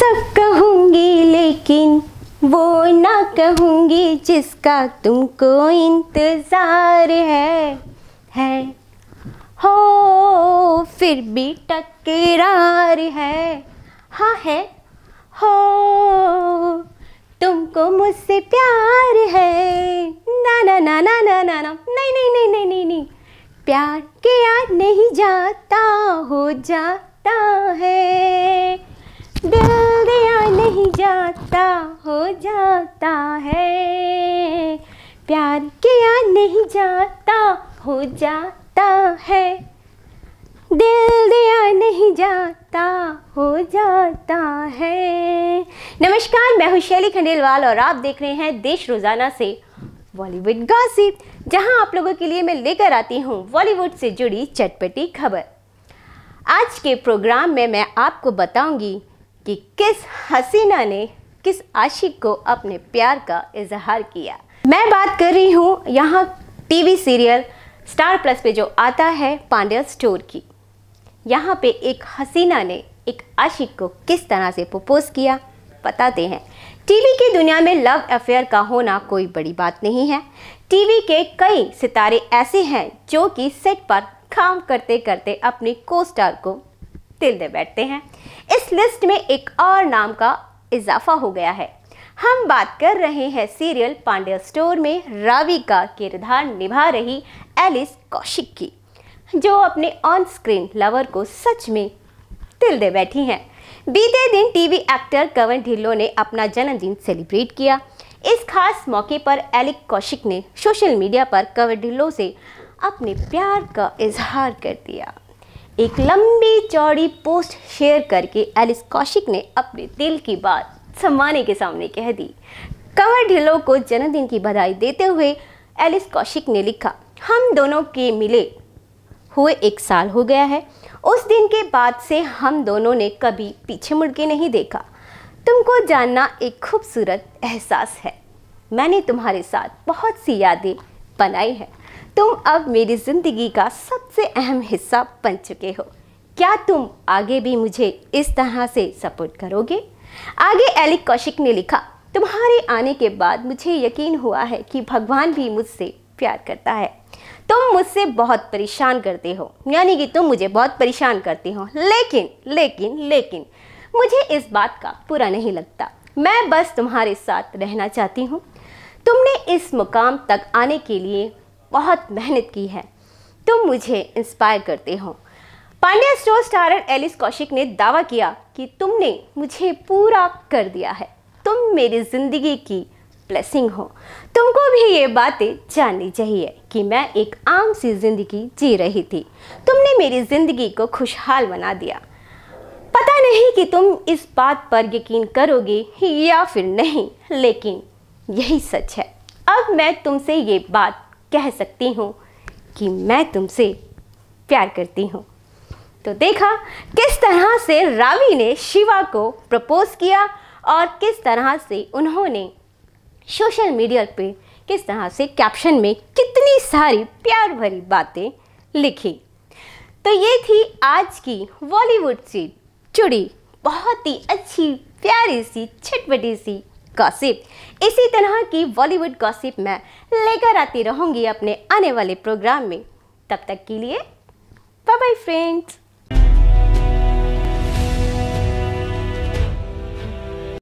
सब कहूँगी लेकिन वो ना कहूँगी जिसका तुमको इंतज़ार है है हो फिर भी टकरार है हाँ है हो तुमको मुझसे प्यार है ना ना ना ना ना ना ना नहीं नहीं नहीं नहीं नहीं प्यार किया नहीं जाता हो जा पैदा हो जाता है प्यार किया नहीं जाता हो जाता है दिल दिया नहीं जाता हो जाता है नमस्कार मैं हूँ शैली खंडेलवाल और आप देख रहे हैं देश रोज़ाना से बॉलीवुड गॉसिप जहां आप लोगों के लिए मैं लेकर आती हूं बॉलीवुड से जुड़ी चटपटी खबर आज के प्रोग्राम में मैं आपको बताऊंगी कि किस हसीना ने किस आशिक को अपने प्यार का इजहार किया मैं बात कर रही हूँ यहाँ टीवी सीरियल स्टार प्लस पे जो आता है पांड्या स्टोर की यहाँ पे एक हसीना ने एक आशिक को किस तरह से प्रपोज किया बताते हैं टीवी की दुनिया में लव अफेयर का होना कोई बड़ी बात नहीं है टीवी के कई सितारे ऐसे हैं जो कि सेट पर काम करते करते अपने को स्टार को दिल दे बैठते हैं इस लिस्ट में एक और नाम का इजाफा हो गया है हम बात कर रहे हैं सीरियल पांड्या स्टोर में रावी का किरदार निभा रही एलिस कौशिक की जो अपने ऑन स्क्रीन लवर को सच में तिल दे बैठी हैं बीते दिन टीवी एक्टर कवन ढिल्लो ने अपना जन्मदिन सेलिब्रेट किया इस खास मौके पर एलिक कौशिक ने सोशल मीडिया पर कवर ढिल्लो से अपने प्यार का इजहार कर दिया एक लंबी चौड़ी पोस्ट शेयर करके एलिस कौशिक ने अपने दिल की बात सम्माने के सामने कह दी कंवर ढिल्लो को जन्मदिन की बधाई देते हुए एलिस कौशिक ने लिखा हम दोनों के मिले हुए एक साल हो गया है उस दिन के बाद से हम दोनों ने कभी पीछे मुड़ के नहीं देखा तुमको जानना एक खूबसूरत एहसास है मैंने तुम्हारे साथ बहुत सी यादें बनाई हैं तुम अब मेरी ज़िंदगी का सबसे अहम हिस्सा बन चुके हो क्या तुम आगे भी मुझे इस तरह से सपोर्ट करोगे आगे एलिक कौशिक ने लिखा तुम्हारे आने के बाद मुझे यकीन हुआ है कि भगवान भी मुझसे प्यार करता है तुम मुझसे बहुत परेशान करते हो यानी कि तुम मुझे बहुत परेशान करते हो लेकिन लेकिन लेकिन मुझे इस बात का बुरा नहीं लगता मैं बस तुम्हारे साथ रहना चाहती हूँ तुमने इस मुकाम तक आने के लिए बहुत मेहनत की है तुम मुझे इंस्पायर करते हो पांड्या स्टोर स्टारर एलिस कौशिक ने दावा किया कि तुमने मुझे पूरा कर दिया है तुम मेरी ज़िंदगी की ब्लेसिंग हो तुमको भी ये बातें जाननी चाहिए कि मैं एक आम सी ज़िंदगी जी रही थी तुमने मेरी ज़िंदगी को खुशहाल बना दिया पता नहीं कि तुम इस बात पर यकीन करोगे या फिर नहीं लेकिन यही सच है अब मैं तुमसे ये बात कह सकती हूँ कि मैं तुमसे प्यार करती हूँ तो देखा किस तरह से रावी ने शिवा को प्रपोज किया और किस तरह से उन्होंने सोशल मीडिया पे किस तरह से कैप्शन में कितनी सारी प्यार भरी बातें लिखी तो ये थी आज की बॉलीवुड से जुड़ी बहुत ही अच्छी प्यारी सी छटपटी सी गॉसिप इसी तरह की बॉलीवुड गॉसिप मैं लेकर आती रहूँगी अपने आने वाले प्रोग्राम में तब तक के लिए बाय बाय फ्रेंड्स